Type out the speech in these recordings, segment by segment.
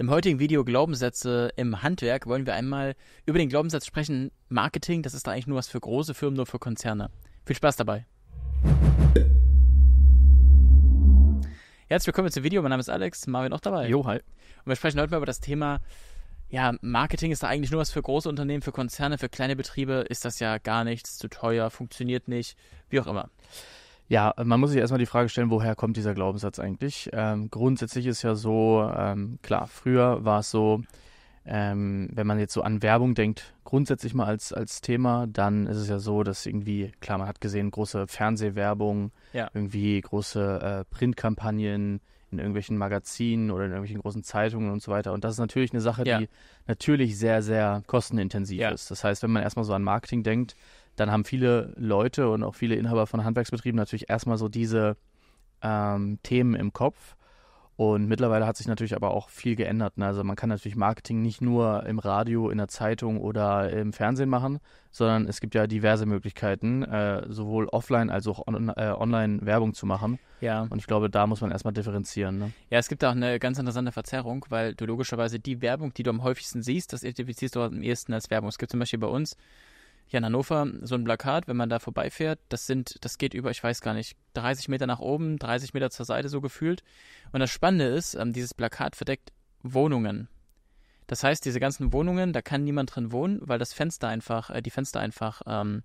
Im heutigen Video Glaubenssätze im Handwerk wollen wir einmal über den Glaubenssatz sprechen, Marketing, das ist da eigentlich nur was für große Firmen, nur für Konzerne. Viel Spaß dabei. Herzlich willkommen zum Video, mein Name ist Alex, Marvin auch dabei. Jo, hi. Und wir sprechen heute mal über das Thema, ja, Marketing ist da eigentlich nur was für große Unternehmen, für Konzerne, für kleine Betriebe ist das ja gar nichts, zu teuer, funktioniert nicht, wie auch immer. Ja, man muss sich erstmal die Frage stellen, woher kommt dieser Glaubenssatz eigentlich? Ähm, grundsätzlich ist ja so, ähm, klar, früher war es so, ähm, wenn man jetzt so an Werbung denkt, grundsätzlich mal als, als Thema, dann ist es ja so, dass irgendwie, klar, man hat gesehen, große Fernsehwerbung, ja. irgendwie große äh, Printkampagnen in irgendwelchen Magazinen oder in irgendwelchen großen Zeitungen und so weiter. Und das ist natürlich eine Sache, ja. die natürlich sehr, sehr kostenintensiv ja. ist. Das heißt, wenn man erstmal so an Marketing denkt, dann haben viele Leute und auch viele Inhaber von Handwerksbetrieben natürlich erstmal so diese ähm, Themen im Kopf. Und mittlerweile hat sich natürlich aber auch viel geändert. Ne? Also man kann natürlich Marketing nicht nur im Radio, in der Zeitung oder im Fernsehen machen, sondern es gibt ja diverse Möglichkeiten, äh, sowohl offline als auch on, äh, online Werbung zu machen. Ja. Und ich glaube, da muss man erstmal differenzieren. Ne? Ja, es gibt auch eine ganz interessante Verzerrung, weil du logischerweise die Werbung, die du am häufigsten siehst, das identifizierst du am ehesten als Werbung. Es gibt zum Beispiel bei uns ja, in Hannover so ein Plakat, wenn man da vorbeifährt, das sind, das geht über, ich weiß gar nicht, 30 Meter nach oben, 30 Meter zur Seite so gefühlt. Und das Spannende ist, ähm, dieses Plakat verdeckt Wohnungen. Das heißt, diese ganzen Wohnungen, da kann niemand drin wohnen, weil das Fenster einfach, äh, die Fenster einfach ähm,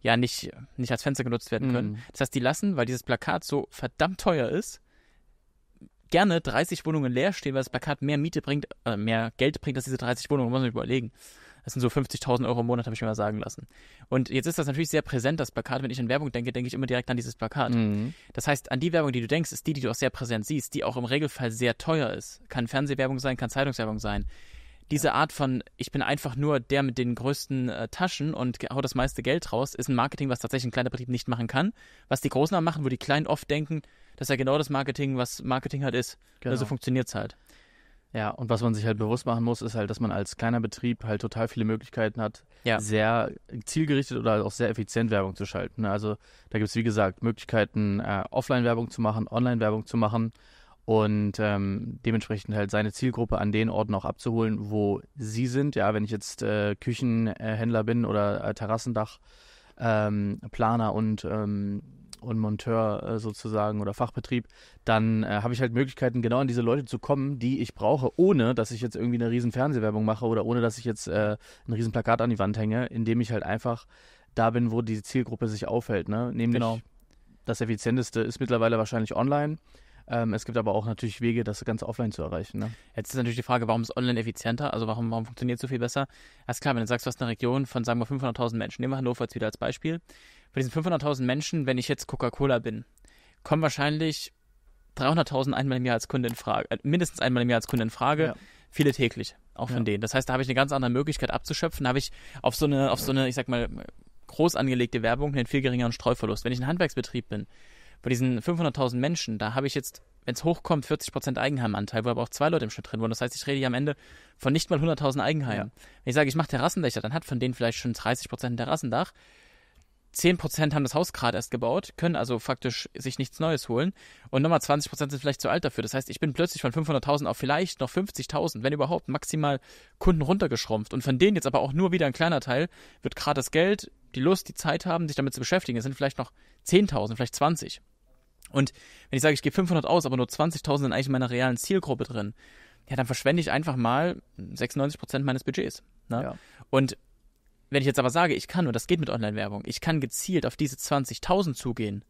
ja nicht, nicht als Fenster genutzt werden können. Mm. Das heißt, die lassen, weil dieses Plakat so verdammt teuer ist, gerne 30 Wohnungen leer stehen, weil das Plakat mehr Miete bringt, äh, mehr Geld bringt als diese 30 Wohnungen, muss man sich überlegen. Das sind so 50.000 Euro im Monat, habe ich mir mal sagen lassen. Und jetzt ist das natürlich sehr präsent, das Plakat. Wenn ich an Werbung denke, denke ich immer direkt an dieses Plakat. Mhm. Das heißt, an die Werbung, die du denkst, ist die, die du auch sehr präsent siehst, die auch im Regelfall sehr teuer ist. Kann Fernsehwerbung sein, kann Zeitungswerbung sein. Diese ja. Art von, ich bin einfach nur der mit den größten äh, Taschen und hau das meiste Geld raus, ist ein Marketing, was tatsächlich ein kleiner Betrieb nicht machen kann. Was die Großen machen, wo die Kleinen oft denken, das ist ja genau das Marketing, was Marketing halt ist. Also genau. Also funktioniert es halt. Ja, und was man sich halt bewusst machen muss, ist halt, dass man als kleiner Betrieb halt total viele Möglichkeiten hat, ja. sehr zielgerichtet oder auch sehr effizient Werbung zu schalten. Ne? Also da gibt es, wie gesagt, Möglichkeiten, äh, Offline-Werbung zu machen, Online-Werbung zu machen und ähm, dementsprechend halt seine Zielgruppe an den Orten auch abzuholen, wo sie sind. Ja, wenn ich jetzt äh, Küchenhändler bin oder äh, Terrassendachplaner ähm, und ähm, und Monteur äh, sozusagen oder Fachbetrieb, dann äh, habe ich halt Möglichkeiten, genau an diese Leute zu kommen, die ich brauche, ohne dass ich jetzt irgendwie eine riesen Fernsehwerbung mache oder ohne dass ich jetzt äh, ein riesen Plakat an die Wand hänge, indem ich halt einfach da bin, wo die Zielgruppe sich aufhält. Ne? Nämlich genau. das Effizienteste ist mittlerweile wahrscheinlich online. Ähm, es gibt aber auch natürlich Wege, das Ganze offline zu erreichen. Ne? Jetzt ist natürlich die Frage, warum ist online effizienter? Also warum, warum funktioniert es so viel besser? Erst klar, wenn du sagst, du hast eine Region von, sagen wir, 500.000 Menschen, nehmen wir Hannover jetzt wieder als Beispiel, von diesen 500.000 Menschen, wenn ich jetzt Coca-Cola bin, kommen wahrscheinlich 300.000 einmal im Jahr als Kunde in Frage, äh, mindestens einmal im Jahr als Kunde in Frage, ja. viele täglich, auch von ja. denen. Das heißt, da habe ich eine ganz andere Möglichkeit abzuschöpfen, da habe ich auf so eine, auf so eine, ich sag mal, groß angelegte Werbung einen viel geringeren Streuverlust. Wenn ich ein Handwerksbetrieb bin, bei diesen 500.000 Menschen, da habe ich jetzt, wenn es hochkommt, 40% Eigenheimanteil, wo aber auch zwei Leute im Schnitt drin wohnen. Das heißt, ich rede hier am Ende von nicht mal 100.000 Eigenheimen. Ja. Wenn ich sage, ich mache Terrassendächer, dann hat von denen vielleicht schon 30% ein Terrassendach. 10% haben das Haus gerade erst gebaut, können also faktisch sich nichts Neues holen und nochmal 20% sind vielleicht zu alt dafür. Das heißt, ich bin plötzlich von 500.000 auf vielleicht noch 50.000, wenn überhaupt, maximal Kunden runtergeschrumpft und von denen jetzt aber auch nur wieder ein kleiner Teil wird gerade das Geld, die Lust, die Zeit haben, sich damit zu beschäftigen. Es sind vielleicht noch 10.000, vielleicht 20. Und wenn ich sage, ich gebe 500 aus, aber nur 20.000 sind eigentlich in meiner realen Zielgruppe drin, ja, dann verschwende ich einfach mal 96% meines Budgets. Ne? Ja. Und wenn ich jetzt aber sage, ich kann, und das geht mit Online-Werbung, ich kann gezielt auf diese 20.000 zugehen,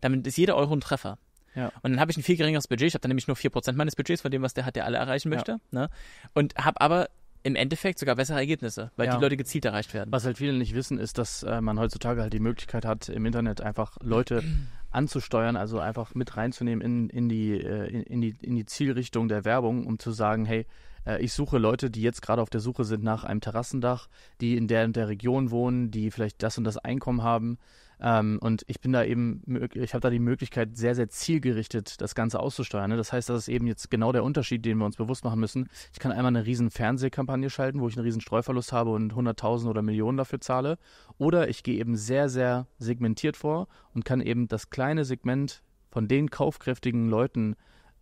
damit ist jeder Euro ein Treffer. Ja. Und dann habe ich ein viel geringeres Budget. Ich habe dann nämlich nur 4% meines Budgets von dem, was der hat, der alle erreichen möchte. Ja. Ne? Und habe aber im Endeffekt sogar bessere Ergebnisse, weil ja. die Leute gezielt erreicht werden. Was halt viele nicht wissen, ist, dass äh, man heutzutage halt die Möglichkeit hat, im Internet einfach Leute anzusteuern, also einfach mit reinzunehmen in, in, die, äh, in, in, die, in die Zielrichtung der Werbung, um zu sagen, hey, äh, ich suche Leute, die jetzt gerade auf der Suche sind nach einem Terrassendach, die in der und der Region wohnen, die vielleicht das und das Einkommen haben. Ähm, und ich bin da eben, ich habe da die Möglichkeit, sehr, sehr zielgerichtet das Ganze auszusteuern. Ne? Das heißt, das ist eben jetzt genau der Unterschied, den wir uns bewusst machen müssen. Ich kann einmal eine riesen Fernsehkampagne schalten, wo ich einen riesen Streuverlust habe und 100.000 oder Millionen dafür zahle. Oder ich gehe eben sehr, sehr segmentiert vor und kann eben das kleine Segment von den kaufkräftigen Leuten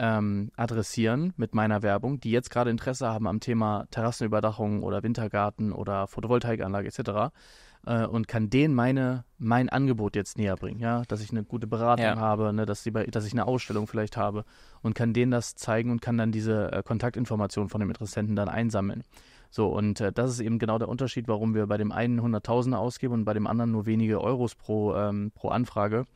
ähm, adressieren mit meiner Werbung, die jetzt gerade Interesse haben am Thema Terrassenüberdachung oder Wintergarten oder Photovoltaikanlage etc. Äh, und kann denen meine, mein Angebot jetzt näher bringen, ja, dass ich eine gute Beratung ja. habe, ne? dass, die, dass ich eine Ausstellung vielleicht habe und kann denen das zeigen und kann dann diese äh, Kontaktinformationen von dem Interessenten dann einsammeln. So, und äh, das ist eben genau der Unterschied, warum wir bei dem einen 100.000 ausgeben und bei dem anderen nur wenige Euros pro, ähm, pro Anfrage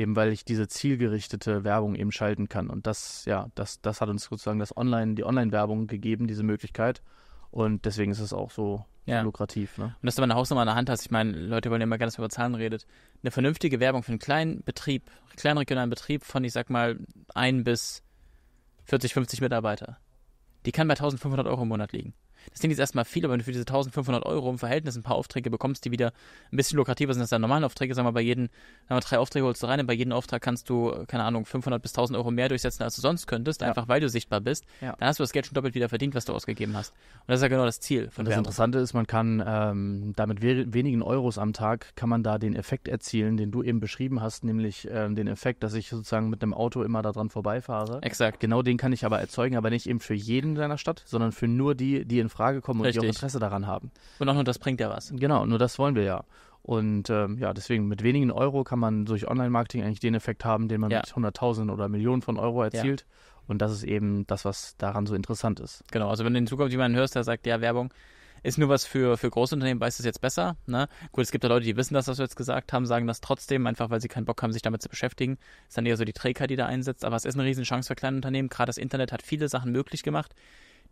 eben weil ich diese zielgerichtete Werbung eben schalten kann. Und das, ja, das, das hat uns sozusagen das Online, die Online-Werbung gegeben, diese Möglichkeit. Und deswegen ist es auch so ja. lukrativ. Ne? Und dass du mal eine Hausnummer in der Hand hast, ich meine, Leute wollen ja immer gerne, dass man über Zahlen redet. Eine vernünftige Werbung für einen kleinen Betrieb, kleinen regionalen Betrieb von, ich sag mal, ein bis 40, 50 Mitarbeiter, die kann bei 1500 Euro im Monat liegen. Das klingt jetzt erstmal viel, aber wenn du für diese 1500 Euro im Verhältnis ein paar Aufträge bekommst, die wieder ein bisschen lukrativer sind als deine normalen Aufträge, sagen wir bei jedem, sagen wir, drei Aufträge holst du rein, und bei jedem Auftrag kannst du, keine Ahnung, 500 bis 1000 Euro mehr durchsetzen, als du sonst könntest, ja. einfach weil du sichtbar bist, ja. dann hast du das Geld schon doppelt wieder verdient, was du ausgegeben hast. Und das ist ja genau das Ziel. Von und das Interessante ist, man kann ähm, damit wenigen Euros am Tag, kann man da den Effekt erzielen, den du eben beschrieben hast, nämlich ähm, den Effekt, dass ich sozusagen mit einem Auto immer daran vorbeifahre. Exakt. Genau den kann ich aber erzeugen, aber nicht eben für jeden in deiner Stadt, sondern für nur die, die in in Frage kommen und Richtig. die auch Interesse daran haben. Und auch nur das bringt ja was. Genau, nur das wollen wir ja. Und ähm, ja, deswegen mit wenigen Euro kann man durch Online-Marketing eigentlich den Effekt haben, den man ja. mit 100.000 oder Millionen von Euro erzielt. Ja. Und das ist eben das, was daran so interessant ist. Genau, also wenn du in Zukunft jemanden hörst, der sagt, ja, Werbung ist nur was für, für Großunternehmen, weiß es jetzt besser. Ne? Gut, es gibt da Leute, die wissen das, was wir jetzt gesagt haben, sagen das trotzdem, einfach weil sie keinen Bock haben, sich damit zu beschäftigen. Ist dann eher so die Trägheit, die da einsetzt. Aber es ist eine Riesenchance für kleine Unternehmen. Gerade das Internet hat viele Sachen möglich gemacht,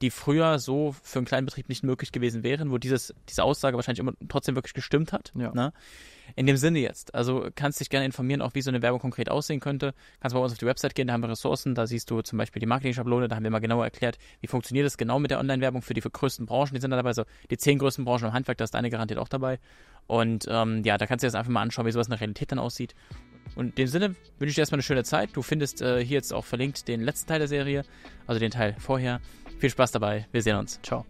die früher so für einen kleinen Betrieb nicht möglich gewesen wären, wo dieses, diese Aussage wahrscheinlich immer trotzdem wirklich gestimmt hat. Ja. Ne? In dem Sinne jetzt. Also kannst dich gerne informieren, auch wie so eine Werbung konkret aussehen könnte. Kannst bei uns auf die Website gehen, da haben wir Ressourcen, da siehst du zum Beispiel die Marketing-Schablone, da haben wir mal genauer erklärt, wie funktioniert das genau mit der Online-Werbung für die für größten Branchen. Die sind da dabei, so also, die zehn größten Branchen im Handwerk, da ist deine garantiert auch dabei. Und ähm, ja, da kannst du dir das einfach mal anschauen, wie sowas in der Realität dann aussieht. Und in dem Sinne wünsche ich dir erstmal eine schöne Zeit. Du findest äh, hier jetzt auch verlinkt den letzten Teil der Serie, also den Teil vorher. Viel Spaß dabei. Wir sehen uns. Ciao.